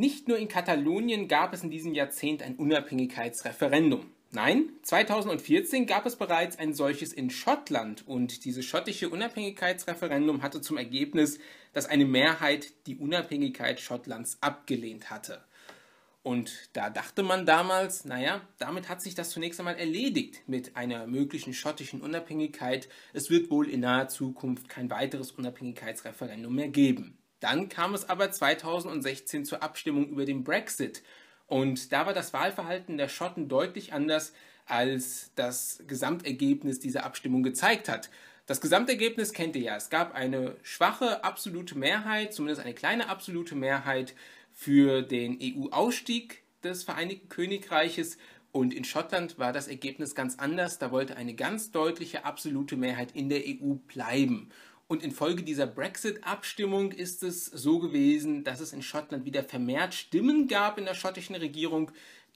Nicht nur in Katalonien gab es in diesem Jahrzehnt ein Unabhängigkeitsreferendum. Nein, 2014 gab es bereits ein solches in Schottland und dieses schottische Unabhängigkeitsreferendum hatte zum Ergebnis, dass eine Mehrheit die Unabhängigkeit Schottlands abgelehnt hatte. Und da dachte man damals, naja, damit hat sich das zunächst einmal erledigt mit einer möglichen schottischen Unabhängigkeit. Es wird wohl in naher Zukunft kein weiteres Unabhängigkeitsreferendum mehr geben. Dann kam es aber 2016 zur Abstimmung über den Brexit. Und da war das Wahlverhalten der Schotten deutlich anders, als das Gesamtergebnis dieser Abstimmung gezeigt hat. Das Gesamtergebnis kennt ihr ja. Es gab eine schwache absolute Mehrheit, zumindest eine kleine absolute Mehrheit für den EU-Ausstieg des Vereinigten Königreiches. Und in Schottland war das Ergebnis ganz anders. Da wollte eine ganz deutliche absolute Mehrheit in der EU bleiben. Und infolge dieser Brexit-Abstimmung ist es so gewesen, dass es in Schottland wieder vermehrt Stimmen gab in der schottischen Regierung,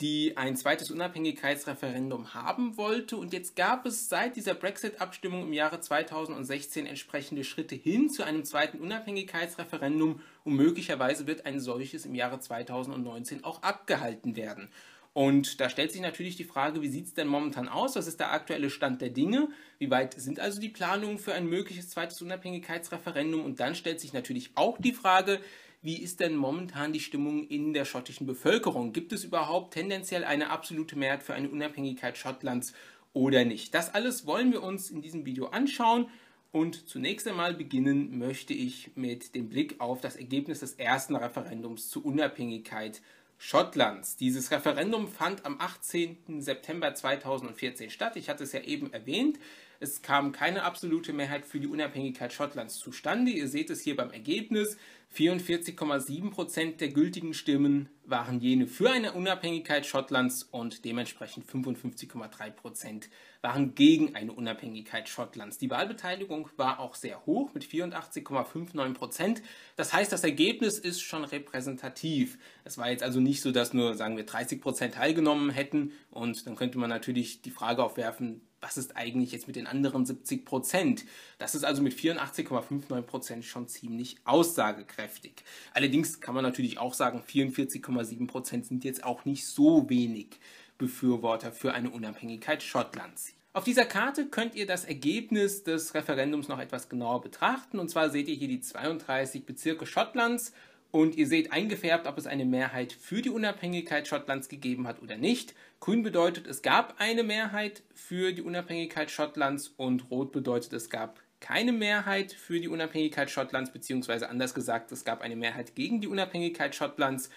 die ein zweites Unabhängigkeitsreferendum haben wollte. Und jetzt gab es seit dieser Brexit-Abstimmung im Jahre 2016 entsprechende Schritte hin zu einem zweiten Unabhängigkeitsreferendum. Und möglicherweise wird ein solches im Jahre 2019 auch abgehalten werden. Und da stellt sich natürlich die Frage, wie sieht es denn momentan aus? Was ist der aktuelle Stand der Dinge? Wie weit sind also die Planungen für ein mögliches zweites Unabhängigkeitsreferendum? Und dann stellt sich natürlich auch die Frage, wie ist denn momentan die Stimmung in der schottischen Bevölkerung? Gibt es überhaupt tendenziell eine absolute Mehrheit für eine Unabhängigkeit Schottlands oder nicht? Das alles wollen wir uns in diesem Video anschauen. Und zunächst einmal beginnen möchte ich mit dem Blick auf das Ergebnis des ersten Referendums zur Unabhängigkeit Schottlands. Dieses Referendum fand am 18. September 2014 statt. Ich hatte es ja eben erwähnt. Es kam keine absolute Mehrheit für die Unabhängigkeit Schottlands zustande. Ihr seht es hier beim Ergebnis. 44,7 Prozent der gültigen Stimmen waren jene für eine Unabhängigkeit Schottlands und dementsprechend 55,3 Prozent waren gegen eine Unabhängigkeit Schottlands. Die Wahlbeteiligung war auch sehr hoch mit 84,59 Prozent. Das heißt, das Ergebnis ist schon repräsentativ. Es war jetzt also nicht so, dass nur, sagen wir, 30 Prozent teilgenommen hätten und dann könnte man natürlich die Frage aufwerfen, was ist eigentlich jetzt mit den anderen 70 Prozent? Das ist also mit 84,59 Prozent schon ziemlich aussagekräftig kräftig. Allerdings kann man natürlich auch sagen, 44,7 Prozent sind jetzt auch nicht so wenig Befürworter für eine Unabhängigkeit Schottlands. Auf dieser Karte könnt ihr das Ergebnis des Referendums noch etwas genauer betrachten. Und zwar seht ihr hier die 32 Bezirke Schottlands und ihr seht eingefärbt, ob es eine Mehrheit für die Unabhängigkeit Schottlands gegeben hat oder nicht. Grün bedeutet, es gab eine Mehrheit für die Unabhängigkeit Schottlands und rot bedeutet, es gab keine Mehrheit für die Unabhängigkeit Schottlands, beziehungsweise anders gesagt, es gab eine Mehrheit gegen die Unabhängigkeit Schottlands.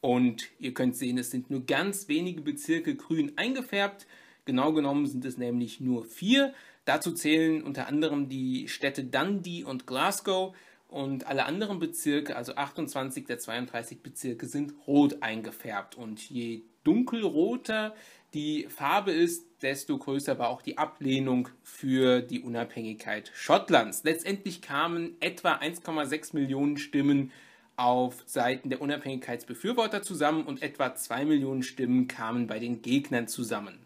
Und ihr könnt sehen, es sind nur ganz wenige Bezirke grün eingefärbt. Genau genommen sind es nämlich nur vier. Dazu zählen unter anderem die Städte Dundee und Glasgow. Und alle anderen Bezirke, also 28 der 32 Bezirke, sind rot eingefärbt. Und je dunkelroter die Farbe ist, desto größer war auch die Ablehnung für die Unabhängigkeit Schottlands. Letztendlich kamen etwa 1,6 Millionen Stimmen auf Seiten der Unabhängigkeitsbefürworter zusammen und etwa 2 Millionen Stimmen kamen bei den Gegnern zusammen.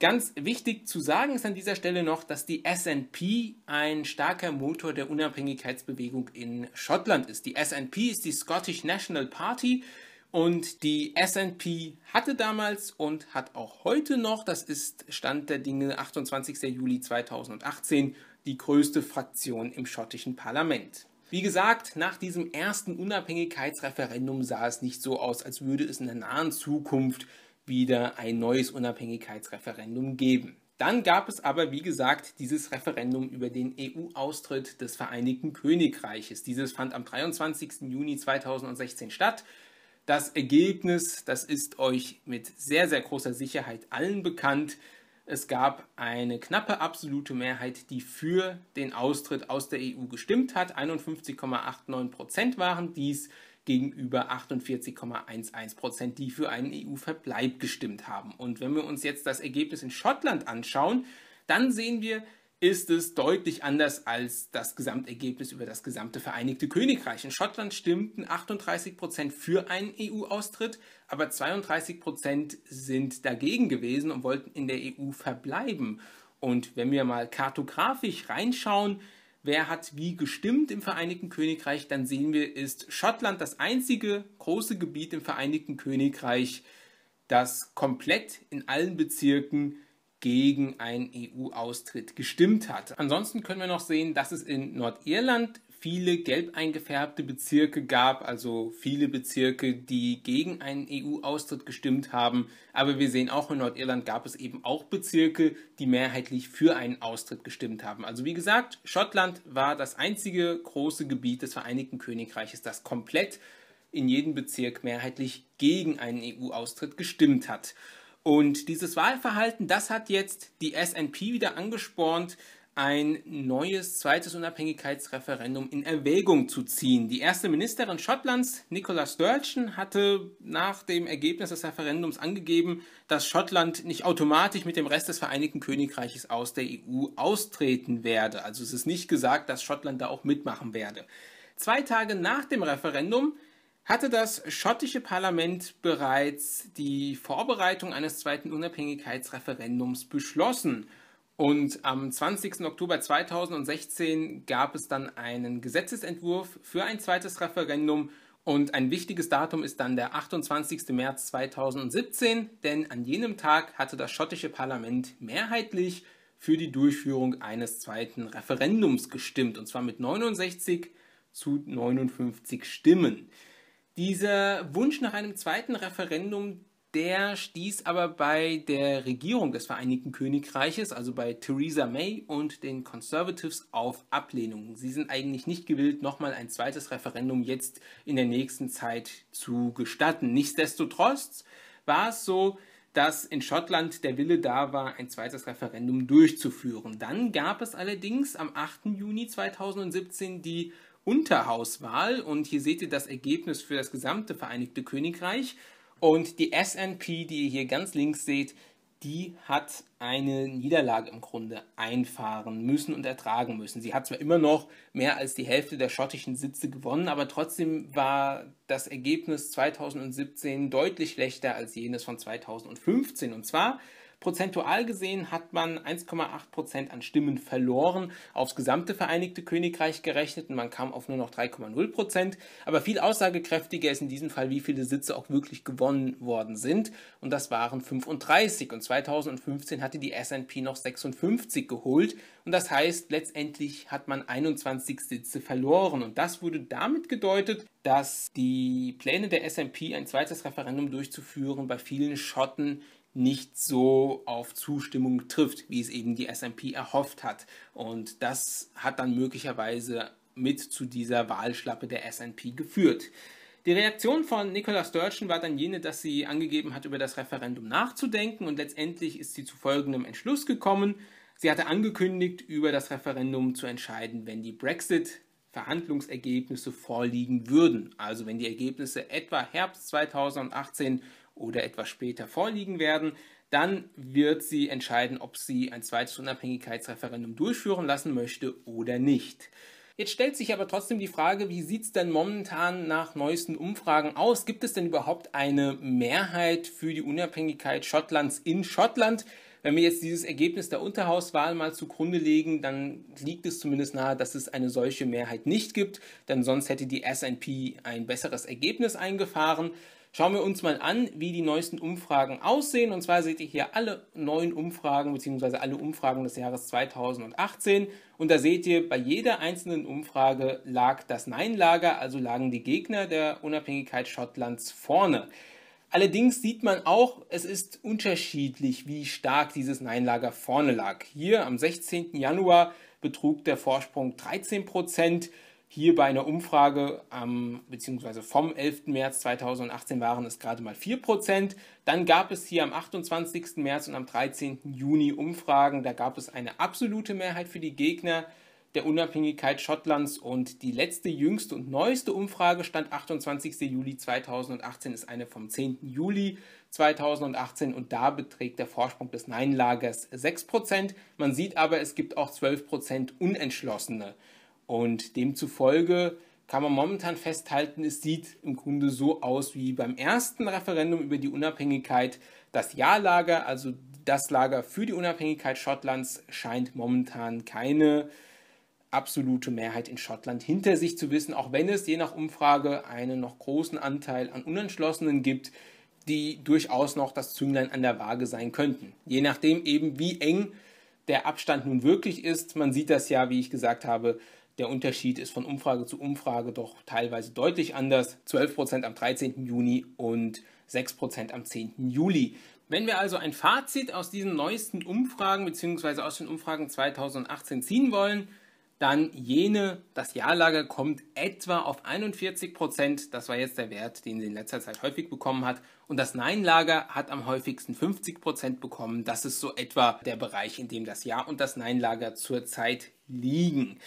Ganz wichtig zu sagen ist an dieser Stelle noch, dass die SNP ein starker Motor der Unabhängigkeitsbewegung in Schottland ist. Die SNP ist die Scottish National Party, und die SP hatte damals und hat auch heute noch, das ist Stand der Dinge 28. Juli 2018, die größte Fraktion im schottischen Parlament. Wie gesagt, nach diesem ersten Unabhängigkeitsreferendum sah es nicht so aus, als würde es in der nahen Zukunft wieder ein neues Unabhängigkeitsreferendum geben. Dann gab es aber, wie gesagt, dieses Referendum über den EU-Austritt des Vereinigten Königreiches. Dieses fand am 23. Juni 2016 statt. Das Ergebnis, das ist euch mit sehr, sehr großer Sicherheit allen bekannt. Es gab eine knappe absolute Mehrheit, die für den Austritt aus der EU gestimmt hat. 51,89 Prozent waren dies gegenüber 48,11 Prozent, die für einen EU-Verbleib gestimmt haben. Und wenn wir uns jetzt das Ergebnis in Schottland anschauen, dann sehen wir, ist es deutlich anders als das Gesamtergebnis über das gesamte Vereinigte Königreich. In Schottland stimmten 38 Prozent für einen EU-Austritt, aber 32 Prozent sind dagegen gewesen und wollten in der EU verbleiben. Und wenn wir mal kartografisch reinschauen, wer hat wie gestimmt im Vereinigten Königreich, dann sehen wir, ist Schottland das einzige große Gebiet im Vereinigten Königreich, das komplett in allen Bezirken gegen einen EU-Austritt gestimmt hat. Ansonsten können wir noch sehen, dass es in Nordirland viele gelb eingefärbte Bezirke gab, also viele Bezirke, die gegen einen EU-Austritt gestimmt haben. Aber wir sehen auch in Nordirland gab es eben auch Bezirke, die mehrheitlich für einen Austritt gestimmt haben. Also wie gesagt, Schottland war das einzige große Gebiet des Vereinigten Königreiches, das komplett in jedem Bezirk mehrheitlich gegen einen EU-Austritt gestimmt hat. Und dieses Wahlverhalten, das hat jetzt die SNP wieder angespornt, ein neues zweites Unabhängigkeitsreferendum in Erwägung zu ziehen. Die erste Ministerin Schottlands, Nicola Sturgeon, hatte nach dem Ergebnis des Referendums angegeben, dass Schottland nicht automatisch mit dem Rest des Vereinigten Königreiches aus der EU austreten werde. Also es ist nicht gesagt, dass Schottland da auch mitmachen werde. Zwei Tage nach dem Referendum hatte das schottische Parlament bereits die Vorbereitung eines zweiten Unabhängigkeitsreferendums beschlossen. Und am 20. Oktober 2016 gab es dann einen Gesetzesentwurf für ein zweites Referendum. Und ein wichtiges Datum ist dann der 28. März 2017, denn an jenem Tag hatte das schottische Parlament mehrheitlich für die Durchführung eines zweiten Referendums gestimmt, und zwar mit 69 zu 59 Stimmen. Dieser Wunsch nach einem zweiten Referendum, der stieß aber bei der Regierung des Vereinigten Königreiches, also bei Theresa May und den Conservatives, auf Ablehnung. Sie sind eigentlich nicht gewillt, nochmal ein zweites Referendum jetzt in der nächsten Zeit zu gestatten. Nichtsdestotrotz war es so, dass in Schottland der Wille da war, ein zweites Referendum durchzuführen. Dann gab es allerdings am 8. Juni 2017 die Unterhauswahl. Und hier seht ihr das Ergebnis für das gesamte Vereinigte Königreich. Und die SNP, die ihr hier ganz links seht, die hat eine Niederlage im Grunde einfahren müssen und ertragen müssen. Sie hat zwar immer noch mehr als die Hälfte der schottischen Sitze gewonnen, aber trotzdem war das Ergebnis 2017 deutlich schlechter als jenes von 2015. Und zwar Prozentual gesehen hat man 1,8 Prozent an Stimmen verloren, aufs gesamte Vereinigte Königreich gerechnet und man kam auf nur noch 3,0 Prozent. Aber viel aussagekräftiger ist in diesem Fall, wie viele Sitze auch wirklich gewonnen worden sind. Und das waren 35. Und 2015 hatte die SP noch 56 geholt. Und das heißt, letztendlich hat man 21 Sitze verloren. Und das wurde damit gedeutet, dass die Pläne der SP ein zweites Referendum durchzuführen bei vielen Schotten nicht so auf Zustimmung trifft, wie es eben die SP erhofft hat. Und das hat dann möglicherweise mit zu dieser Wahlschlappe der SP geführt. Die Reaktion von Nicola Sturgeon war dann jene, dass sie angegeben hat, über das Referendum nachzudenken und letztendlich ist sie zu folgendem Entschluss gekommen. Sie hatte angekündigt, über das Referendum zu entscheiden, wenn die Brexit Verhandlungsergebnisse vorliegen würden. Also wenn die Ergebnisse etwa Herbst 2018 oder etwas später vorliegen werden. Dann wird sie entscheiden, ob sie ein zweites Unabhängigkeitsreferendum durchführen lassen möchte oder nicht. Jetzt stellt sich aber trotzdem die Frage, wie sieht es denn momentan nach neuesten Umfragen aus? Gibt es denn überhaupt eine Mehrheit für die Unabhängigkeit Schottlands in Schottland? Wenn wir jetzt dieses Ergebnis der Unterhauswahl mal zugrunde legen, dann liegt es zumindest nahe, dass es eine solche Mehrheit nicht gibt, denn sonst hätte die SP ein besseres Ergebnis eingefahren. Schauen wir uns mal an, wie die neuesten Umfragen aussehen. Und zwar seht ihr hier alle neuen Umfragen bzw. alle Umfragen des Jahres 2018. Und da seht ihr, bei jeder einzelnen Umfrage lag das Nein-Lager, also lagen die Gegner der Unabhängigkeit Schottlands vorne. Allerdings sieht man auch, es ist unterschiedlich, wie stark dieses Neinlager vorne lag. Hier am 16. Januar betrug der Vorsprung 13 Prozent. Hier bei einer Umfrage am, beziehungsweise vom 11. März 2018 waren es gerade mal 4%. Dann gab es hier am 28. März und am 13. Juni Umfragen. Da gab es eine absolute Mehrheit für die Gegner der Unabhängigkeit Schottlands. Und die letzte, jüngste und neueste Umfrage stand 28. Juli 2018, ist eine vom 10. Juli 2018 und da beträgt der Vorsprung des Nein-Lagers 6%. Man sieht aber, es gibt auch 12% Unentschlossene. Und demzufolge kann man momentan festhalten, es sieht im Grunde so aus wie beim ersten Referendum über die Unabhängigkeit. Das Ja-Lager, also das Lager für die Unabhängigkeit Schottlands, scheint momentan keine absolute Mehrheit in Schottland hinter sich zu wissen, auch wenn es je nach Umfrage einen noch großen Anteil an Unentschlossenen gibt, die durchaus noch das Zünglein an der Waage sein könnten. Je nachdem eben, wie eng der Abstand nun wirklich ist. Man sieht das ja, wie ich gesagt habe, der Unterschied ist von Umfrage zu Umfrage doch teilweise deutlich anders. 12% am 13. Juni und 6% am 10. Juli. Wenn wir also ein Fazit aus diesen neuesten Umfragen bzw. aus den Umfragen 2018 ziehen wollen, dann jene, das Jahrlager kommt etwa auf 41 Prozent. Das war jetzt der Wert, den sie in letzter Zeit häufig bekommen hat. Und das Nein-Lager hat am häufigsten 50 Prozent bekommen. Das ist so etwa der Bereich, in dem das Ja und das Nein-Lager zurzeit liegen.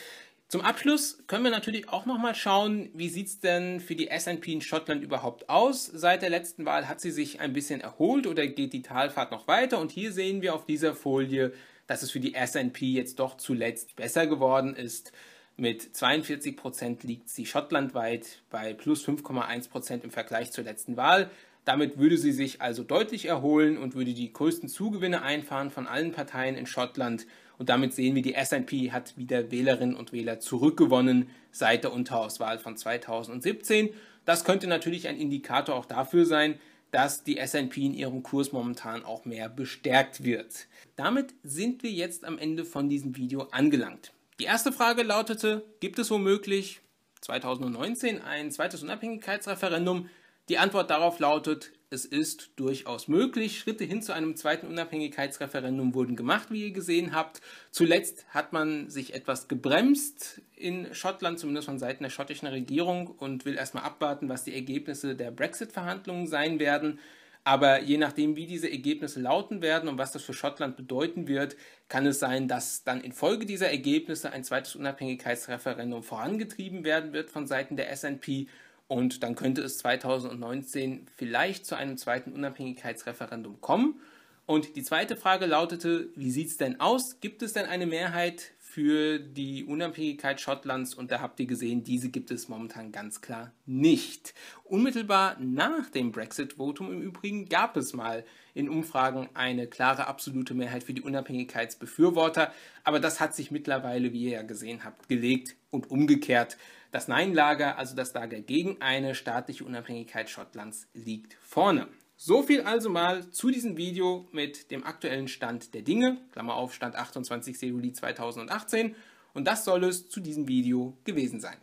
Zum Abschluss können wir natürlich auch nochmal schauen, wie sieht es denn für die SP in Schottland überhaupt aus? Seit der letzten Wahl hat sie sich ein bisschen erholt oder geht die Talfahrt noch weiter? Und hier sehen wir auf dieser Folie dass es für die SP jetzt doch zuletzt besser geworden ist. Mit 42 Prozent liegt sie schottlandweit bei plus 5,1 Prozent im Vergleich zur letzten Wahl. Damit würde sie sich also deutlich erholen und würde die größten Zugewinne einfahren von allen Parteien in Schottland. Und damit sehen wir, die SNP hat wieder Wählerinnen und Wähler zurückgewonnen seit der Unterhauswahl von 2017. Das könnte natürlich ein Indikator auch dafür sein, dass die S&P in ihrem Kurs momentan auch mehr bestärkt wird. Damit sind wir jetzt am Ende von diesem Video angelangt. Die erste Frage lautete, gibt es womöglich 2019 ein zweites Unabhängigkeitsreferendum? Die Antwort darauf lautet es ist durchaus möglich. Schritte hin zu einem zweiten Unabhängigkeitsreferendum wurden gemacht, wie ihr gesehen habt. Zuletzt hat man sich etwas gebremst in Schottland, zumindest von Seiten der schottischen Regierung, und will erstmal abwarten, was die Ergebnisse der Brexit-Verhandlungen sein werden. Aber je nachdem, wie diese Ergebnisse lauten werden und was das für Schottland bedeuten wird, kann es sein, dass dann infolge dieser Ergebnisse ein zweites Unabhängigkeitsreferendum vorangetrieben werden wird von Seiten der SNP und dann könnte es 2019 vielleicht zu einem zweiten Unabhängigkeitsreferendum kommen. Und die zweite Frage lautete, wie sieht es denn aus? Gibt es denn eine Mehrheit für die Unabhängigkeit Schottlands und da habt ihr gesehen, diese gibt es momentan ganz klar nicht. Unmittelbar nach dem Brexit-Votum im Übrigen gab es mal in Umfragen eine klare absolute Mehrheit für die Unabhängigkeitsbefürworter, aber das hat sich mittlerweile, wie ihr ja gesehen habt, gelegt und umgekehrt. Das Nein-Lager, also das Lager gegen eine staatliche Unabhängigkeit Schottlands, liegt vorne. So viel also mal zu diesem Video mit dem aktuellen Stand der Dinge, Klammer auf, Stand 28. Juli 2018 und das soll es zu diesem Video gewesen sein.